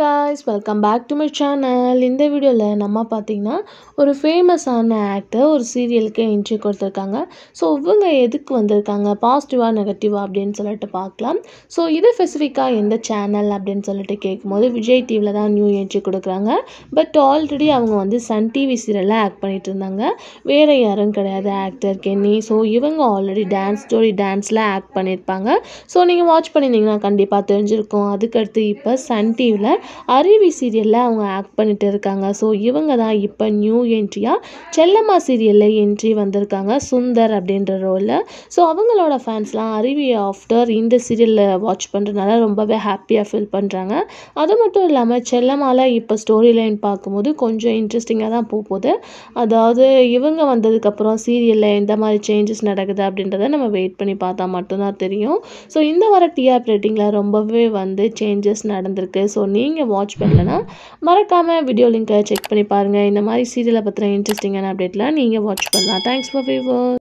guys welcome back to my channel இந்த வீடியோவில் நம்ம பார்த்திங்கன்னா ஒரு ஃபேமஸான ஆக்டர் ஒரு சீரியலுக்கு என்ட்ரி கொடுத்துருக்காங்க ஸோ இவங்க எதுக்கு வந்திருக்காங்க பாசிட்டிவாக நெகட்டிவாக அப்படின்னு சொல்லிட்டு பார்க்கலாம் ஸோ இது ஸ்பெசிஃபிக்காக எந்த சேனல் அப்படின்னு சொல்லிட்டு கேட்கும்போது விஜய் டிவியில் தான் நியூ என்ட்ரி கொடுக்குறாங்க பட் ஆல்ரெடி அவங்க வந்து சன் டிவி சீரியலில் ஆக்ட் பண்ணிகிட்டு இருந்தாங்க வேறு யாரும் கிடையாது ஆக்டர் கென்னி ஸோ இவங்க ஆல்ரெடி டான்ஸ் ஸ்டோரி டான்ஸில் ஆக்ட் பண்ணியிருப்பாங்க ஸோ நீங்கள் வாட்ச் பண்ணியிருந்தீங்கன்னா கண்டிப்பாக தெரிஞ்சிருக்கும் அதுக்கடுத்து இப்போ சன் டிவியில் அருவி சீரியலில் அவங்க ஆக்ட் பண்ணிட்டு இருக்காங்க ஸோ இவங்க தான் இப்போ நியூ என்ட்ரியாக செல்லம்மா சீரியலில் என்ட்ரி வந்திருக்காங்க சுந்தர் அப்படின்ற ரோலில் ஸோ அவங்களோட ஃபேன்ஸ்லாம் அருவி ஆஃப்டர் இந்த சீரியலில் வாட்ச் பண்ணுறதுனால ரொம்பவே ஹாப்பியாக ஃபீல் பண்ணுறாங்க அது மட்டும் இல்லாமல் செல்லம்மால இப்போ ஸ்டோரி லைன் பார்க்கும்போது கொஞ்சம் இன்ட்ரெஸ்டிங்காக தான் போகுது அதாவது இவங்க வந்ததுக்கப்புறம் சீரியலில் எந்த மாதிரி சேஞ்சஸ் நடக்குது அப்படின்றத நம்ம வெயிட் பண்ணி பார்த்தா மட்டும்தான் தெரியும் ஸோ இந்த வர டிஆர் ரேட்டிங்கில் ரொம்பவே வந்து சேஞ்சஸ் நடந்திருக்கு ஸோ நீங்கள் நீங்கள் வாட்ச் பண்ணலன்னா மறக்காமல் வீடியோ லிங்க்கை செக் பண்ணி பாருங்கள் இந்த மாதிரி சீரியலை பற்றின இன்ட்ரெஸ்டிங்கான அப்டேட்லாம் நீங்கள் வாட்ச் பண்ணலாம் தேங்க்ஸ் ஃபார் ஃபீவர்